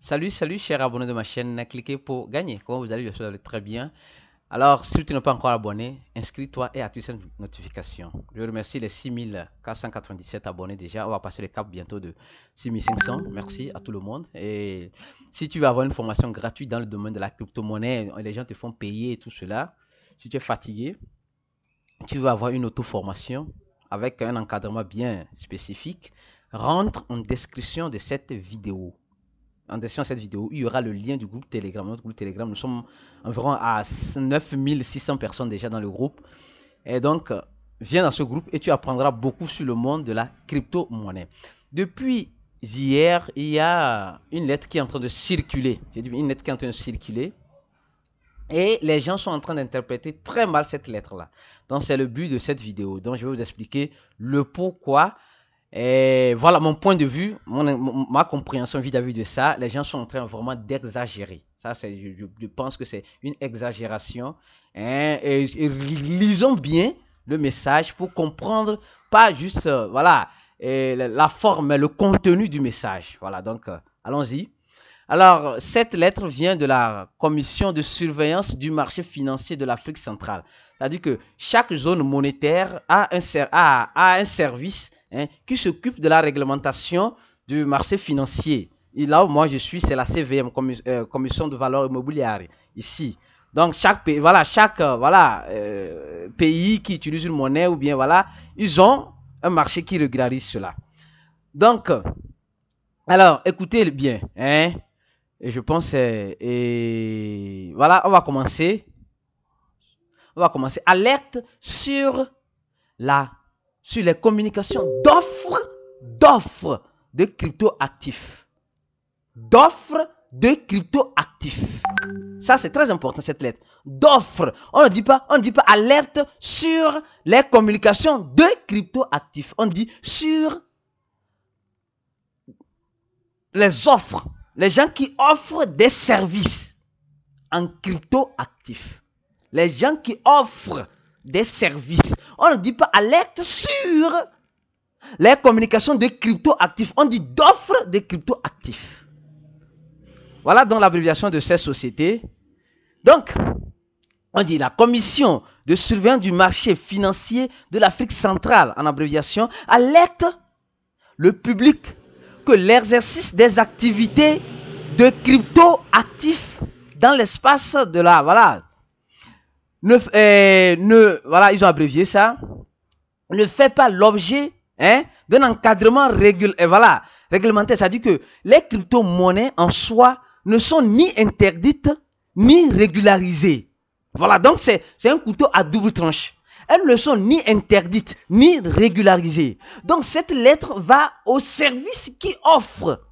Salut, salut, chers abonnés de ma chaîne. Cliquez pour gagner. Comment vous allez très bien. Alors, si tu n'es pas encore abonné, inscris-toi et active cette notification. Je remercie les 6497 abonnés déjà. On va passer le cap bientôt de 6500. Merci à tout le monde. Et si tu veux avoir une formation gratuite dans le domaine de la crypto-monnaie, les gens te font payer et tout cela. Si tu es fatigué, tu veux avoir une auto-formation avec un encadrement bien spécifique, rentre en description de cette vidéo en description cette vidéo, il y aura le lien du groupe Telegram. Notre groupe Telegram, nous sommes environ à 9600 personnes déjà dans le groupe. Et donc, viens dans ce groupe et tu apprendras beaucoup sur le monde de la crypto-monnaie. Depuis hier, il y a une lettre qui est en train de circuler. J'ai dit une lettre qui est en train de circuler. Et les gens sont en train d'interpréter très mal cette lettre-là. Donc, c'est le but de cette vidéo. Donc, je vais vous expliquer le pourquoi et voilà mon point de vue, ma compréhension vis-à-vis de ça. Les gens sont en train vraiment d'exagérer. Ça, je, pense que c'est une exagération. Hein. Et, lisons bien le message pour comprendre pas juste euh, voilà la, forme, mais le contenu du message. Voilà, donc euh, allons-y. Alors, cette lettre vient de la commission de surveillance du marché financier de l'Afrique centrale. C'est-à-dire que chaque zone monétaire a un, a un service Hein, qui s'occupe de la réglementation du marché financier. Et là où moi je suis, c'est la CVM, euh, Commission de valeur immobilière, ici. Donc chaque pays, voilà, chaque euh, voilà, euh, pays qui utilise une monnaie ou bien voilà, ils ont un marché qui régularise cela. Donc, alors écoutez bien, hein, et je pense, et voilà, on va commencer. On va commencer. Alerte sur la sur les communications d'offres, d'offres de crypto-actifs. D'offres de crypto-actifs. Ça, c'est très important, cette lettre. D'offres. On ne dit pas, on dit pas alerte sur les communications de crypto-actifs. On dit sur les offres. Les gens qui offrent des services en crypto-actifs. Les gens qui offrent des services. On ne dit pas alerte sur les communications de crypto-actifs. On dit d'offres de crypto-actifs. Voilà dans l'abréviation de ces sociétés. Donc, on dit la commission de surveillance du marché financier de l'Afrique centrale, en abréviation, alerte le public que l'exercice des activités de crypto-actifs dans l'espace de la, voilà, eh, ne, voilà, ils ont abrévié ça, ne fait pas l'objet hein, d'un encadrement eh, voilà, réglementaire. Ça dit que les crypto-monnaies en soi ne sont ni interdites ni régularisées. Voilà, donc c'est un couteau à double tranche. Elles ne sont ni interdites ni régularisées. Donc cette lettre va au service qui offre,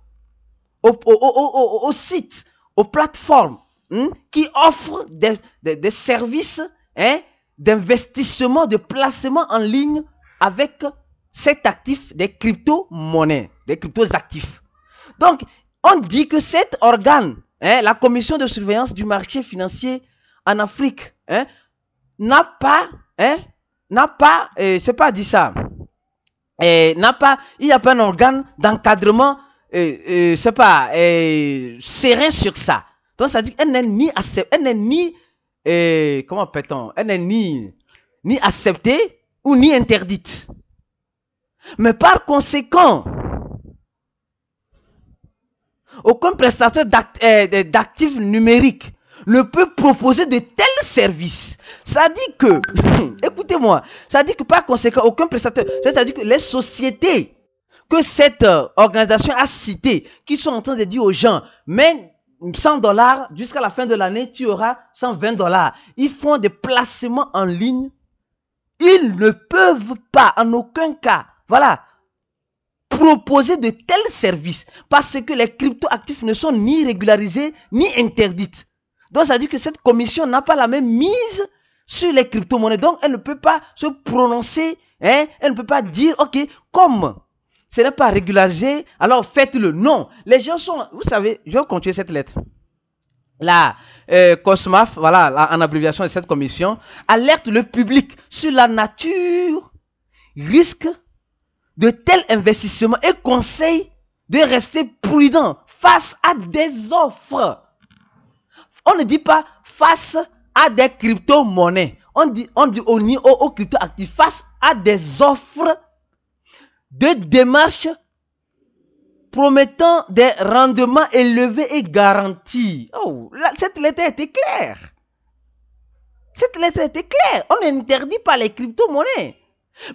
au site, aux plateformes Hmm? qui offre des, services hein, d'investissement, de placement en ligne avec cet actif des crypto-monnaies, des crypto-actifs. Donc, on dit que cet organe, hein, la commission de surveillance du marché financier en Afrique, hein, n'a pas, n'a pas, euh, c'est pas dit ça, euh, n'a pas, il n'y a pas un organe d'encadrement, ne euh, c'est pas, serré sur ça. Donc, ça dit qu'elle n'est ni, comment peut-on Elle n'est ni, ni acceptée ou ni interdite. Mais par conséquent, aucun prestataire euh, d'actifs numériques ne peut proposer de tels services. Ça dit que, écoutez-moi, ça dit que par conséquent, aucun prestataire, c'est-à-dire que les sociétés que cette euh, organisation a citées, qui sont en train de dire aux gens, mais 100 dollars, jusqu'à la fin de l'année, tu auras 120 dollars. Ils font des placements en ligne. Ils ne peuvent pas, en aucun cas, voilà, proposer de tels services parce que les crypto-actifs ne sont ni régularisés ni interdits. Donc, ça dit que cette commission n'a pas la même mise sur les crypto-monnaies. Donc, elle ne peut pas se prononcer, hein, elle ne peut pas dire, OK, comme ce n'est pas régularisé, alors faites-le. Non, les gens sont, vous savez, je vais continuer cette lettre. La euh, COSMAF, voilà, en abréviation de cette commission, alerte le public sur la nature, risque de tels investissements et conseille de rester prudent face à des offres. On ne dit pas face à des crypto-monnaies. On dit, on dit au, niveau au crypto-actifs face à des offres deux démarches promettant des rendements élevés et garantis. Oh, cette lettre était claire. Cette lettre était claire. On n'interdit pas les crypto-monnaies.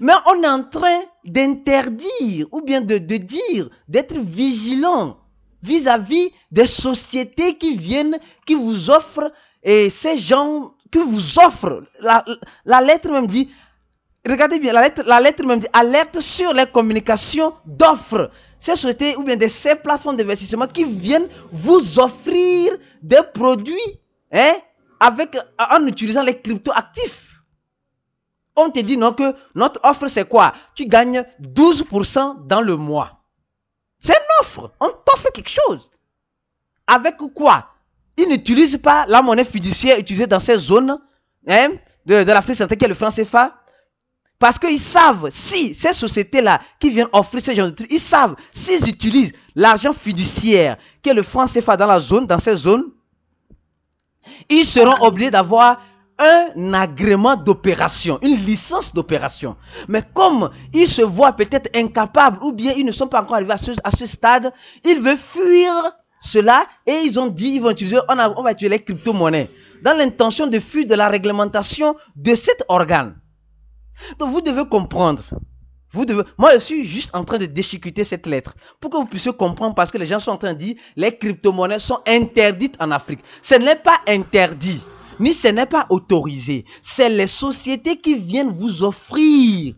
Mais on est en train d'interdire ou bien de, dire, d'être vigilant vis-à-vis des sociétés qui viennent, qui vous offrent, et ces gens qui vous offrent, la lettre même dit, regardez bien, la lettre, la lettre même dit alerte sur les communications d'offres. Ces sociétés ou bien de ces plateformes d'investissement qui viennent vous offrir des produits hein, avec, en utilisant les crypto-actifs. On te dit non que notre offre c'est quoi Tu gagnes 12% dans le mois. C'est une offre. On t'offre quelque chose. Avec quoi Ils n'utilisent pas la monnaie fiduciaire utilisée dans ces zones hein, de, de l'Afrique centrale qui est le franc CFA parce qu'ils savent, si ces sociétés-là qui viennent offrir ces genre de trucs, ils savent, s'ils utilisent l'argent fiduciaire que le franc CFA dans la zone, dans ces zones, ils seront obligés d'avoir un agrément d'opération, une licence d'opération. Mais comme ils se voient peut-être incapables ou bien ils ne sont pas encore arrivés à ce, stade, ils veulent fuir cela et ils ont dit ils vont utiliser, on va utiliser les crypto-monnaies dans l'intention de fuir de la réglementation de cet organe. Donc vous devez comprendre. Vous devez... Moi, je suis juste en train de déchiqueter cette lettre pour que vous puissiez comprendre parce que les gens sont en train de dire les crypto-monnaies sont interdites en Afrique. Ce n'est pas interdit, ni ce n'est pas autorisé. C'est les sociétés qui viennent vous offrir,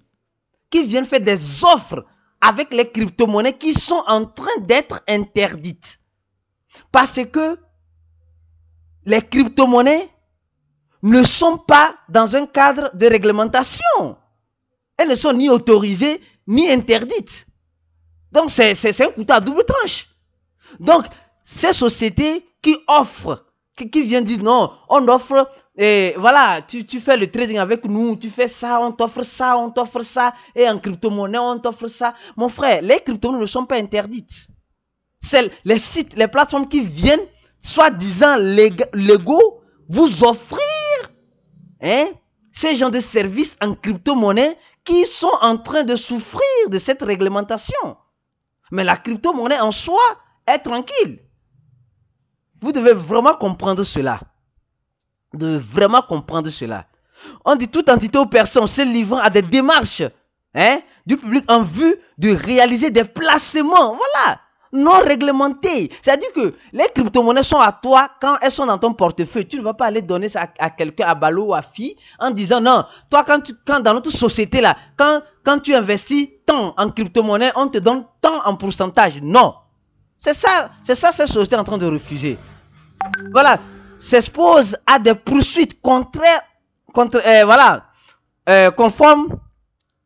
qui viennent faire des offres avec les crypto-monnaies qui sont en train d'être interdites. Parce que les crypto-monnaies ne sont pas dans un cadre de réglementation. Elles ne sont ni autorisées ni interdites. Donc c'est un couteau à double tranche. Donc ces sociétés qui offrent, qui, viennent dire non, on offre, et voilà, tu, tu fais le trading avec nous, tu fais ça, on t'offre ça, on t'offre ça, et en crypto-monnaie, on t'offre ça. Mon frère, les crypto-monnaies ne sont pas interdites. C'est les sites, les plateformes qui viennent, soi-disant légaux, vous offrir Hein? ces gens de service en crypto-monnaie qui sont en train de souffrir de cette réglementation. Mais la crypto-monnaie en soi est tranquille. Vous devez vraiment comprendre cela. Vous vraiment comprendre cela. On dit toute entité aux personnes se livrant à des démarches hein, du public en vue de réaliser des placements. Voilà non réglementé. C'est-à-dire que les crypto-monnaies sont à toi quand elles sont dans ton portefeuille. Tu ne vas pas aller donner ça à, quelqu'un, à Balo ou à Fi, en disant non, toi quand, tu, quand dans notre société là, quand, quand tu investis tant en crypto-monnaie, on te donne tant en pourcentage. Non. C'est ça, c'est ça cette société est en train de refuser. Voilà, s'expose à des poursuites contraires, contre, euh, voilà, euh, conformes.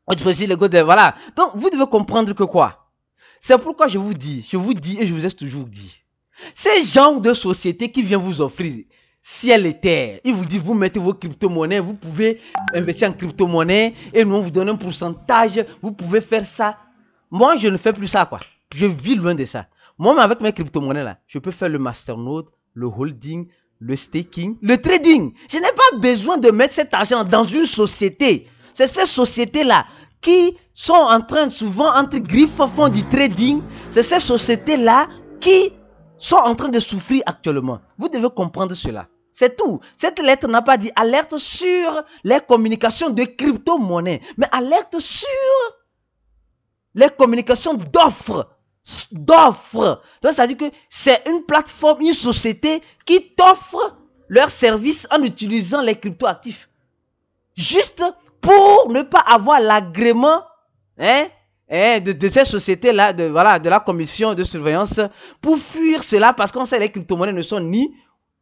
Voilà. Donc, vous devez comprendre que quoi c'est pourquoi je vous dis, je vous dis et je vous ai toujours dit, ces genre de société qui vient vous offrir ciel et terre, il vous disent, vous mettez vos crypto-monnaies, vous pouvez investir en crypto-monnaie et nous on vous donne un pourcentage, vous pouvez faire ça. Moi, je ne fais plus ça quoi. Je vis loin de ça. Moi, avec mes crypto-monnaies là, je peux faire le masternode, le holding, le staking, le trading. Je n'ai pas besoin de mettre cet argent dans une société. C'est cette société là qui sont en train souvent entre griffes font du trading, c'est ces sociétés-là qui sont en train de souffrir actuellement. Vous devez comprendre cela. C'est tout. Cette lettre n'a pas dit alerte sur les communications de crypto monnaie mais alerte sur les communications d'offres. D'offres. Donc, ça veut dire que c'est une plateforme, une société qui t'offre leurs services en utilisant les crypto-actifs. Juste pour ne pas avoir l'agrément hein, hein, de, ces cette société-là, de, voilà, de la commission de surveillance, pour fuir cela parce qu'on sait que les crypto-monnaies ne sont ni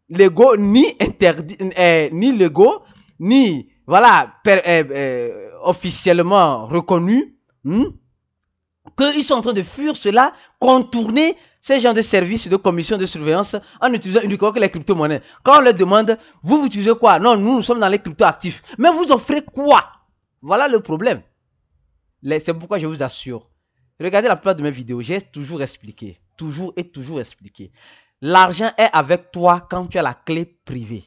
légaux, ni interdits, euh, ni légaux, ni voilà, euh, euh, officiellement reconnus. Hmm, que qu'ils sont en train de fuir cela, contourner ces gens de services de commission de surveillance en utilisant uniquement les crypto-monnaies. Quand on leur demande, vous, vous utilisez quoi Non, nous, nous sommes dans les crypto-actifs. Mais vous offrez quoi Voilà le problème. C'est pourquoi je vous assure. Regardez la plupart de mes vidéos, j'ai toujours expliqué, toujours et toujours expliqué. L'argent est avec toi quand tu as la clé privée.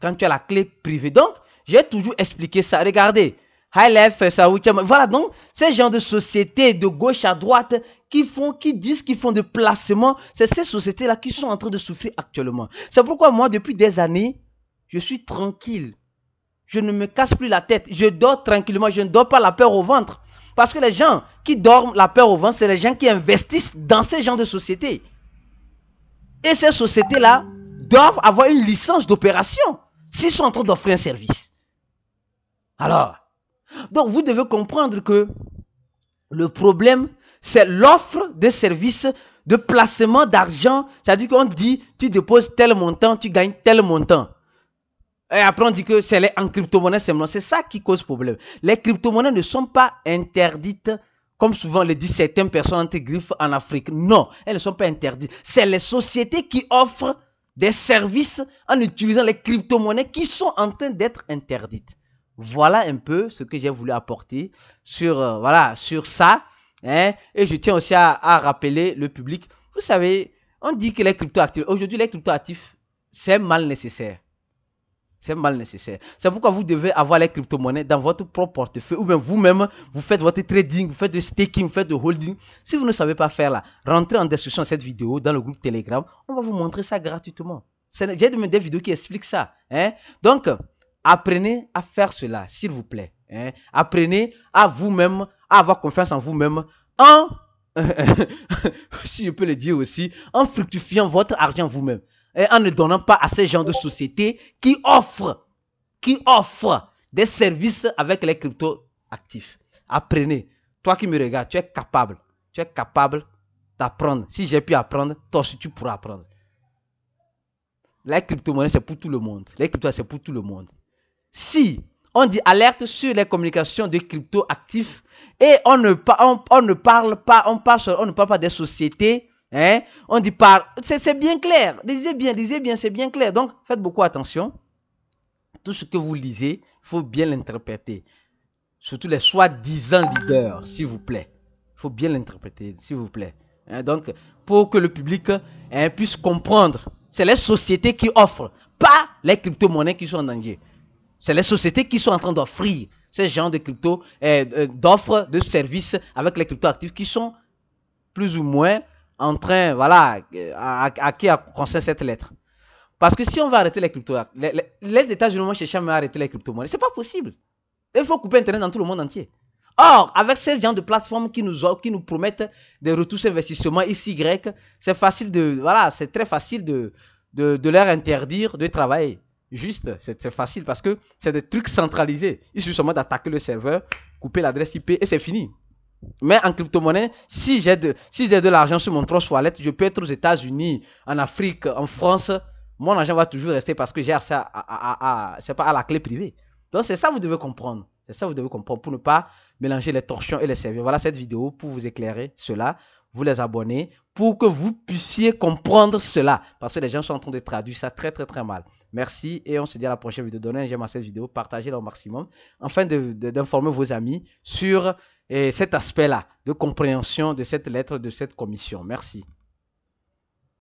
Quand tu as la clé privée. Donc, j'ai toujours expliqué ça. Regardez, ça euh, Voilà donc, ces gens de sociétés de gauche à droite qui font, qui disent qu'ils font des placements, c'est ces sociétés-là qui sont en train de souffrir actuellement. C'est pourquoi moi, depuis des années, je suis tranquille. Je ne me casse plus la tête. Je dors tranquillement. Je ne dors pas la peur au ventre. Parce que les gens qui dorment la peur au ventre, c'est les gens qui investissent dans ces gens de sociétés. Et ces sociétés-là doivent avoir une licence d'opération s'ils sont en train d'offrir un service. Alors, donc vous devez comprendre que le problème, c'est l'offre de services de placement d'argent. C'est-à-dire qu'on dit, tu déposes tel montant, tu gagnes tel montant. Et après, on dit que c'est en crypto-monnaie seulement. C'est ça qui cause problème. Les crypto-monnaies ne sont pas interdites, comme souvent le disent certaines personnes entre griffes en Afrique. Non, elles ne sont pas interdites. C'est les sociétés qui offrent des services en utilisant les crypto-monnaies qui sont en train d'être interdites. Voilà un peu ce que j'ai voulu apporter sur, euh, voilà, sur ça. Hein. Et je tiens aussi à, rappeler le public. Vous savez, on dit que les crypto-actifs, aujourd'hui, les crypto-actifs, c'est mal nécessaire. C'est mal nécessaire. C'est pourquoi vous devez avoir les crypto-monnaies dans votre propre portefeuille ou bien vous-même, vous faites votre trading, vous faites de staking, vous faites de holding. Si vous ne savez pas faire là, rentrez en description cette vidéo dans le groupe Telegram. On va vous montrer ça gratuitement. J'ai des vidéos qui expliquent ça. Hein? Donc, Apprenez à faire cela, s'il vous plaît. Hein. Apprenez à vous-même, à avoir confiance en vous-même, en, si je peux le dire aussi, en fructifiant votre argent vous-même. Et en ne donnant pas à ces gens de société qui offrent, qui offrent des services avec les crypto-actifs. Apprenez. Toi qui me regardes, tu es capable. Tu es capable d'apprendre. Si j'ai pu apprendre, toi aussi tu pourras apprendre. La crypto-monnaie, c'est pour tout le monde. La crypto, c'est pour tout le monde si on dit alerte sur les communications de crypto-actifs et on ne, parle pas, on, ne parle pas des sociétés, hein, on dit par, c'est bien clair, lisez bien, lisez bien, c'est bien clair. Donc, faites beaucoup attention. Tout ce que vous lisez, il faut bien l'interpréter. Surtout les soi-disant leaders, s'il vous plaît. Il faut bien l'interpréter, s'il vous plaît. Hein, donc, pour que le public hein, puisse comprendre, c'est les sociétés qui offrent, pas les crypto-monnaies qui sont en danger. C'est les sociétés qui sont en train d'offrir ces genres de crypto, euh, euh, d'offres, de services avec les crypto-actifs qui sont plus ou moins en train, voilà, à, à qui cette lettre. Parce que si on va arrêter les crypto les, les, États-Unis vont chercher à arrêter les crypto-monnaies. n'est pas possible. Il faut couper Internet dans tout le monde entier. Or, avec ces gens de plateformes qui nous, qui nous promettent des retours d'investissement ici XY, c'est facile de, voilà, c'est très facile de, de leur interdire de travailler juste, c'est facile parce que c'est des trucs centralisés. Il suffit seulement d'attaquer le serveur, couper l'adresse IP et c'est fini. Mais en crypto-monnaie, si j'ai de, si de l'argent sur mon trust toilette, je peux être aux États-Unis, en Afrique, en France. Mon argent va toujours rester parce que j'ai accès à, pas, à la clé privée. Donc, c'est ça que vous devez comprendre. C'est ça que vous devez comprendre pour ne pas mélanger les torchons et les serveurs. Voilà cette vidéo pour vous éclairer cela vous les abonner pour que vous puissiez comprendre cela. Parce que les gens sont en train de traduire ça très très très mal. Merci et on se dit à la prochaine vidéo. Donnez un j'aime à cette vidéo, partagez-la au maximum afin d'informer vos amis sur eh, cet aspect-là de compréhension de cette lettre, de cette commission. Merci.